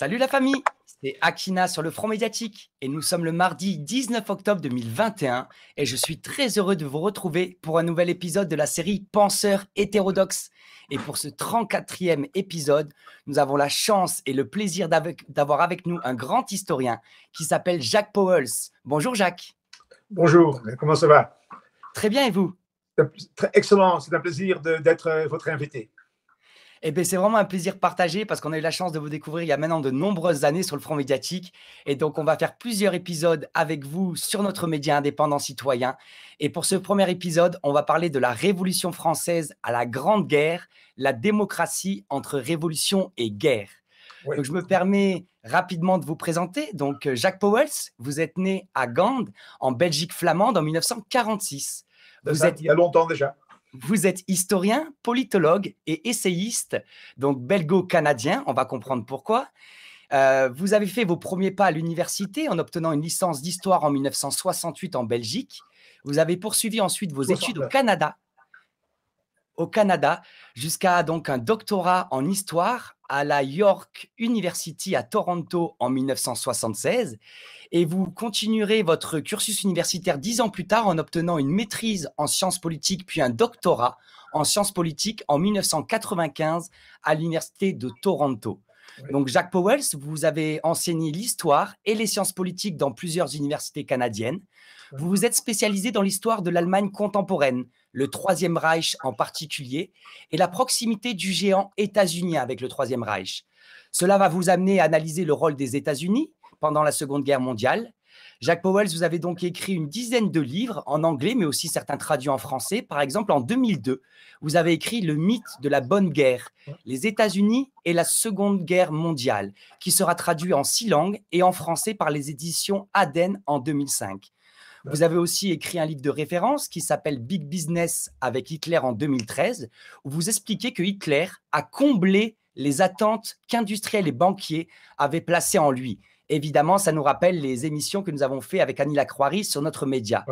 Salut la famille, c'est Akina sur le front médiatique et nous sommes le mardi 19 octobre 2021 et je suis très heureux de vous retrouver pour un nouvel épisode de la série Penseurs hétérodoxes. Et pour ce 34e épisode, nous avons la chance et le plaisir d'avoir avec nous un grand historien qui s'appelle Jacques Powels. Bonjour Jacques. Bonjour, comment ça va Très bien et vous Excellent, c'est un plaisir d'être euh, votre invité. Eh bien, c'est vraiment un plaisir partagé parce qu'on a eu la chance de vous découvrir il y a maintenant de nombreuses années sur le front médiatique. Et donc, on va faire plusieurs épisodes avec vous sur notre média indépendant citoyen. Et pour ce premier épisode, on va parler de la Révolution française à la Grande Guerre, la démocratie entre révolution et guerre. Donc, je me permets rapidement de vous présenter. Donc, euh, Jacques Powels, vous êtes né à Gand, en Belgique flamande, en 1946. Vous êtes... Il y a longtemps déjà. Vous êtes historien, politologue et essayiste, donc belgo-canadien, on va comprendre pourquoi. Euh, vous avez fait vos premiers pas à l'université en obtenant une licence d'histoire en 1968 en Belgique. Vous avez poursuivi ensuite vos études au Canada au Canada, jusqu'à donc un doctorat en histoire à la York University à Toronto en 1976. Et vous continuerez votre cursus universitaire dix ans plus tard en obtenant une maîtrise en sciences politiques puis un doctorat en sciences politiques en 1995 à l'Université de Toronto. Donc Jacques Powells, vous avez enseigné l'histoire et les sciences politiques dans plusieurs universités canadiennes. Vous vous êtes spécialisé dans l'histoire de l'Allemagne contemporaine, le Troisième Reich en particulier, et la proximité du géant états-unien avec le Troisième Reich. Cela va vous amener à analyser le rôle des États-Unis pendant la Seconde Guerre mondiale. Jacques Powell, vous avez donc écrit une dizaine de livres en anglais, mais aussi certains traduits en français. Par exemple, en 2002, vous avez écrit Le mythe de la bonne guerre, les États-Unis et la Seconde Guerre mondiale, qui sera traduit en six langues et en français par les éditions Aden en 2005. Vous avez aussi écrit un livre de référence qui s'appelle Big Business avec Hitler en 2013, où vous expliquez que Hitler a comblé les attentes qu'industriels et banquiers avaient placées en lui. Évidemment, ça nous rappelle les émissions que nous avons faites avec Annie Lacroix sur notre média.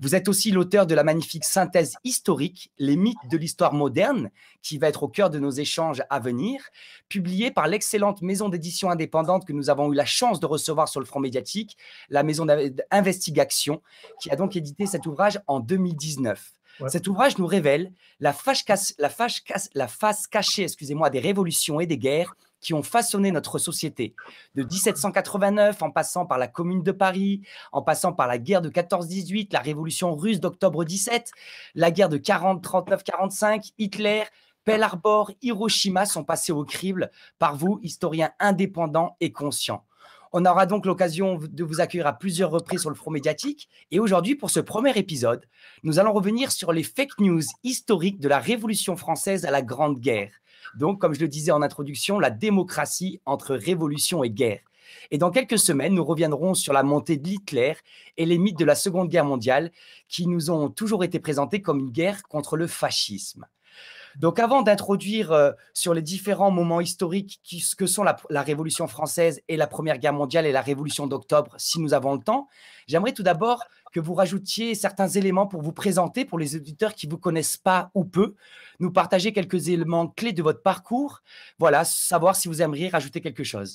Vous êtes aussi l'auteur de la magnifique synthèse historique Les mythes de l'histoire moderne, qui va être au cœur de nos échanges à venir, publiée par l'excellente maison d'édition indépendante que nous avons eu la chance de recevoir sur le front médiatique, la maison d'investigation, qui a donc édité cet ouvrage en 2019. Cet ouvrage nous révèle la face, la face cachée excusez-moi, des révolutions et des guerres qui ont façonné notre société. De 1789, en passant par la Commune de Paris, en passant par la guerre de 14-18, la Révolution russe d'octobre 17, la guerre de 40-39-45, Hitler, Pearl Harbor, Hiroshima sont passés au crible par vous, historiens indépendants et conscients. On aura donc l'occasion de vous accueillir à plusieurs reprises sur le front médiatique. Et aujourd'hui, pour ce premier épisode, nous allons revenir sur les fake news historiques de la Révolution française à la Grande Guerre. Donc, comme je le disais en introduction, la démocratie entre révolution et guerre. Et dans quelques semaines, nous reviendrons sur la montée de Hitler et les mythes de la Seconde Guerre mondiale qui nous ont toujours été présentés comme une guerre contre le fascisme. Donc avant d'introduire euh, sur les différents moments historiques ce que sont la, la, Révolution française et la Première Guerre mondiale et la Révolution d'octobre, si nous avons le temps, j'aimerais tout d'abord que vous rajoutiez certains éléments pour vous présenter, pour les auditeurs qui ne vous connaissent pas ou peu, nous partager quelques éléments clés de votre parcours. Voilà, savoir si vous aimeriez rajouter quelque chose.